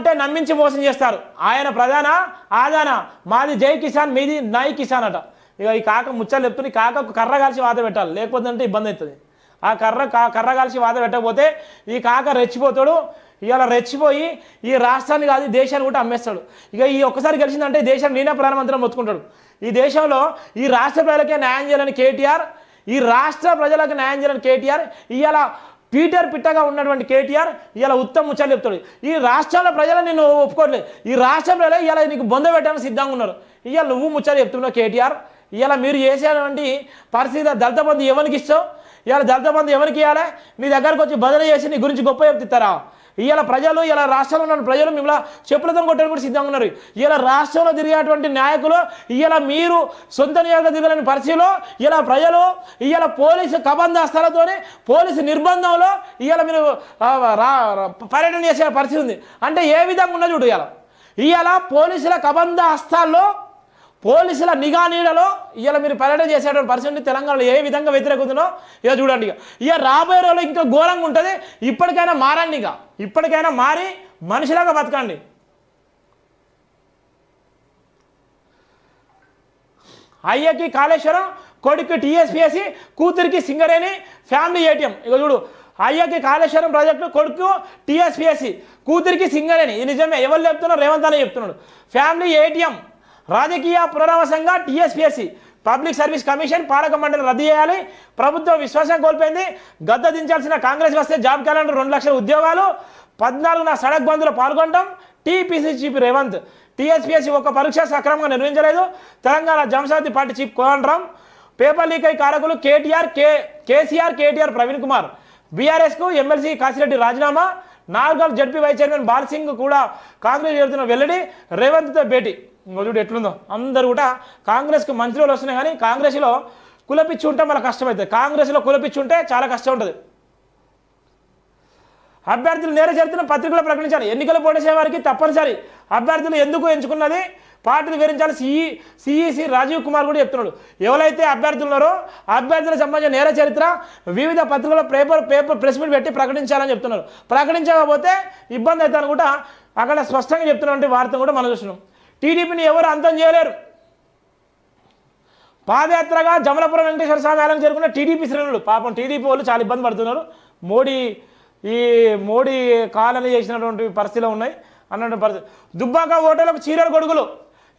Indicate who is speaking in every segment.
Speaker 1: అంటే నమ్మించి మోసం చేస్తారు ఆయన ప్రధాన ఆదాన మాది జై కిసాన్ మీది నై కిసాన్ అట ఇక ఈ కాక ముచ్చలు చెప్తుంది కాక కర్ర కాల్చి వాద పెట్టాలి లేకపోతే అంటే ఇబ్బంది అవుతుంది ఆ కర్ర కర్ర కాల్చి వాద పెట్టకపోతే ఈ కాక రెచ్చిపోతాడు ఇవాళ రెచ్చిపోయి ఈ రాష్ట్రాన్ని కాదు దేశాన్ని కూడా అమ్మేస్తాడు ఇక ఈ ఒక్కసారి గెలిచిందంటే దేశం నేనే ప్రధానమంత్రి మొత్తుకుంటాడు ఈ దేశంలో ఈ రాష్ట్ర ప్రజలకే న్యాయం చేయాలని కేటీఆర్ ఈ రాష్ట్ర ప్రజలకు న్యాయం చేయాలని కేటీఆర్ ఇవాళ పీటర్ పిట్టగా ఉన్నటువంటి కేటీఆర్ ఇలా ఉత్తమ ముచ్చాలు చెప్తాడు ఈ రాష్ట్రాల ప్రజలు నేను ఒప్పుకోవట్లేదు ఈ రాష్ట్ర ప్రజలు ఇలా నీకు బొంద పెట్టాలని సిద్ధంగా ఉన్నారు ఇలా నువ్వు ముచ్చాలు చెప్తున్నావు కేటీఆర్ ఇలా మీరు చేసేటువంటి పరిస్థితి దళిత బంధు ఎవరికి ఇస్తావు ఇలా దళిత బంధు ఎవరికి ఇవ్వాలి నీ దగ్గరకు వచ్చి బదిలీ చేసి నీ గురించి గొప్ప చెప్తారా ఇలా ప్రజలు ఇలా రాష్ట్రంలో ఉన్న ప్రజలు మిమ్మల్ని చెప్పులతో కొట్టడం కూడా సిద్ధంగా ఉన్నారు ఇలా రాష్ట్రంలో తిరిగేటువంటి నాయకులు ఇలా మీరు సొంత నియోజకవర్గాలని పరిచయలో ఇలా ప్రజలు ఇలా పోలీసు కబంధాస్తాలతోనే పోలీసు నిర్బంధంలో ఇలా మీరు పర్యటన చేసే పరిస్థితి ఉంది అంటే ఏ విధంగా ఉన్నది చూడు ఇలా ఇలా పోలీసుల కబంధ హస్తాల్లో పోలీసుల నిఘా నీడలో ఇవాళ మీరు పర్యటన చేసేటువంటి పరిస్థితి తెలంగాణలో ఏ విధంగా వ్యతిరేకుందో ఇక చూడండి ఇక ఇక రాబోయే రోజులో ఇంకా ఘోరంగా ఉంటుంది ఇప్పటికైనా మారండి ఇక ఇప్పటికైనా మారి మనిషిలాగా బతకండి అయ్యకి కాళేశ్వరం కొడుకు టీఎస్పీఎస్సి కూతురికి సింగరేణి ఫ్యామిలీ ఏటీఎం ఇక చూడు అయ్యకి కాళేశ్వరం ప్రాజెక్టు కొడుకు టీఎస్పీఎస్సి కూతురికి సింగరేణి ఇది నిజమే ఎవరు చెప్తున్నారు రేవంత్ అనే చెప్తున్నాడు ఫ్యామిలీ ఏటీఎం రాజకీయ పునరావసంగా టీఎస్పిఎస్సి పబ్లిక్ సర్వీస్ కమిషన్ పాలక మండలి రద్దు చేయాలి ప్రభుత్వం విశ్వాసం కోల్పోయింది గద్ద దించాల్సిన కాంగ్రెస్ వస్తే జాబ్ క్యాలెండర్ రెండు లక్షల ఉద్యోగాలు పద్నాలుగున సడక్ బంద్లో పాల్గొనడం టీపీసీ చీఫ్ రేవంత్ టీఎస్పీఎస్సీ ఒక పరీక్ష సక్రమంగా నిర్వహించలేదు తెలంగాణ జంసాది party chief Kodandaram paper leak అయి కారకులు కేటీఆర్ కే కేసీఆర్ కేటీఆర్ ప్రవీణ్ కుమార్ బీఆర్ఎస్కు ఎమ్మెల్సీ కాసిరెడ్డి రాజీనామా నాలుగు జడ్పీ వైస్ చైర్మన్ బాల్సింగ్ కూడా కాంగ్రెస్ జరుగుతున్న వెల్లడి రేవంత్తో భేటీ ఇంకో చూడు ఎట్లుందో అందరూ కూడా కాంగ్రెస్కి మంచి రోజులు వస్తున్నాయి కానీ కాంగ్రెస్లో కులపిచ్చి ఉంటే మళ్ళీ కష్టమవుతుంది కాంగ్రెస్లో కులపిచ్చి ఉంటే చాలా కష్టం ఉంటుంది అభ్యర్థులు నేర చరిత్రను పత్రికలో ప్రకటించాలి ఎన్నికలు పోటీసే వారికి తప్పనిసరి అభ్యర్థులు ఎందుకు ఎంచుకున్నది పార్టీలు వివరించాలి సిఈ సిఈసి రాజీవ్ కుమార్ కూడా చెప్తున్నాడు ఎవరైతే అభ్యర్థులు ఉన్నారో అభ్యర్థులకు సంబంధించిన నేర చరిత్ర వివిధ పత్రికల పేపర్ పేపర్ ప్రెస్ మీట్ పెట్టి ప్రకటించాలని చెప్తున్నారు ప్రకటించకపోతే ఇబ్బంది అవుతాను కూడా అక్కడ స్పష్టంగా చెప్తున్నటువంటి వార్త కూడా మనం చూస్తున్నాం టీడీపీని ఎవరు అంతం చేయలేరు పాదయాత్రగా జమలపురం వెంకటేశ్వర స్వామి ఆలయం చేరుకున్న టీడీపీ శ్రేణులు పాపం టీడీపీ వాళ్ళు చాలా ఇబ్బంది పడుతున్నారు మోడీ ఈ మోడీ కాలని చేసినటువంటి పరిస్థితిలో ఉన్నాయి అన్నటువంటి పరిస్థితి దుబ్బాక ఓటర్లకు చీరలు గొడుగులు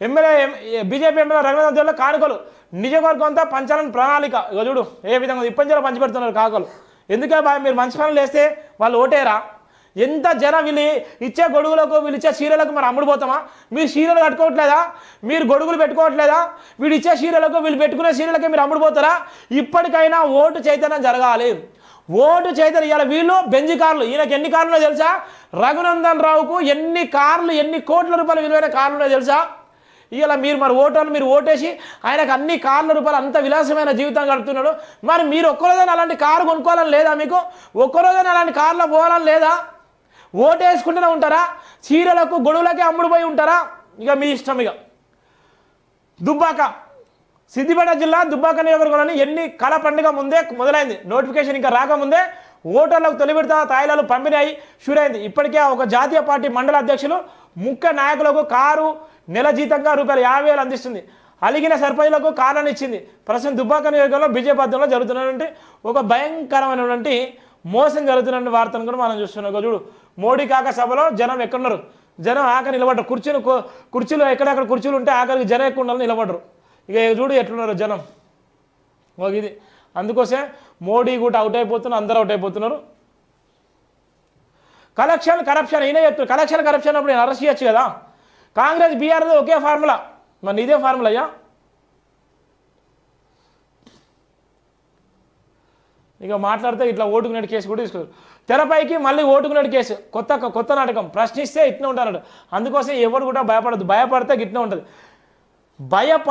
Speaker 1: ఎమ్మెల్యే బీజేపీ ఎమ్మెల్యే రంగనాథ్ జిల్లా కానుకలు నిజవర్గం అంతా పంచాలని ప్రణాళిక ఇక చూడు ఏ విధంగా ఇప్పంచాలో పంచిపెడుతున్నారు కాకలు ఎందుకే బాగా మీరు మంచి పనులు వేస్తే వాళ్ళు ఓటేరా ఎంత జనం వీళ్ళు ఇచ్చే గొడుగులకు వీళ్ళు ఇచ్చే చీరలకు మరి అమ్ముడుపోతామా మీరు చీరలు కట్టుకోవట్లేదా మీరు గొడుగులు పెట్టుకోవట్లేదా వీడు ఇచ్చే చీరలకు వీళ్ళు పెట్టుకునే చీరలకే మీరు అమ్ముడుపోతారా ఇప్పటికైనా ఓటు చైతన్యం జరగాలి ఓటు చైతన్యం ఇవాళ వీళ్ళు బెంజి కార్లు ఈయనకి ఎన్ని కార్లు తెలుసా రఘునందన్ రావుకు ఎన్ని కార్లు ఎన్ని కోట్ల రూపాయల విలువైన కార్లు తెలుసా ఇలా మీరు మరి ఓటర్లు మీరు ఓటేసి ఆయనకు అన్ని కార్ల రూపాయలు అంత విలాసమైన జీవితం గడుపుతున్నాడు మరి మీరు ఒక్కరోజైనా అలాంటి కారు కొనుక్కోవాలని లేదా మీకు ఒక్కరోజైనా అలాంటి కార్లో పోవాలని లేదా ఓటేసుకుంటూనే ఉంటారా చీరలకు గొడవలకే అమ్ముడుపోయి ఉంటారా ఇక మీ ఇష్టం ఇక దుబ్బాక సిద్దిపేట జిల్లా దుబ్బాక నియోజకవర్గంలోని ఎన్ని కళ పండుగ ముందే మొదలైంది నోటిఫికేషన్ ఇంకా రాకముందే ఓటర్లకు తొలి విడత తాయిలాలు పంపిణీ అయి షూరైంది ఇప్పటికే ఒక జాతీయ పార్టీ మండల అధ్యక్షులు ముఖ్య నాయకులకు కారు నెల జీతంగా రూపాయలు యాభై వేలు అందిస్తుంది అలిగిన సర్పంచ్లకు కారణాన్ని ఇచ్చింది ప్రస్తుతం దుబ్బాక నియోజకవర్గంలో బీజేపీ జరుగుతున్నటువంటి ఒక భయంకరమైనటువంటి మోసం జరుగుతున్న వార్తను కూడా మనం చూస్తున్నాం చూడు మోడీ కాక సభలో జనం ఎక్కడున్నారు జనం ఆకలి నిలబడ్డరు కుర్చీలు కుర్చీలు ఎక్కడెక్కడ కుర్చీలు ఉంటే ఆకలికి జనం ఎక్కువ ఉండాలని నిలబడరు ఇక చూడు ఎట్లున్నారు జనం ఇది అందుకోసమే మోడీ కూడా అవుట్ అయిపోతున్నారు అందరూ అవుట్ అయిపోతున్నారు కలెక్షన్ కరప్షన్ అయినా చెప్తున్నారు కలెక్షన్ కరప్షన్ అప్పుడు నేను అరెస్ట్ చేయొచ్చు కదా కాంగ్రెస్ బీఆర్ది ఒకే ఫార్ములా మరి ఇదే ఫార్ములా అయ్యా ఇక మాట్లాడితే ఇట్లా ఓటుకునే కేసు కూడా తీసుకున్నారు తెరపైకి మళ్ళీ ఓటుకునే కేసు కొత్త కొత్త నాటకం ప్రశ్నిస్తే ఇట్నే ఉంటారు అందుకోసం ఎవరు కూడా భయపడద్దు భయపడితే ఇట్నే ఉంటుంది భయపడ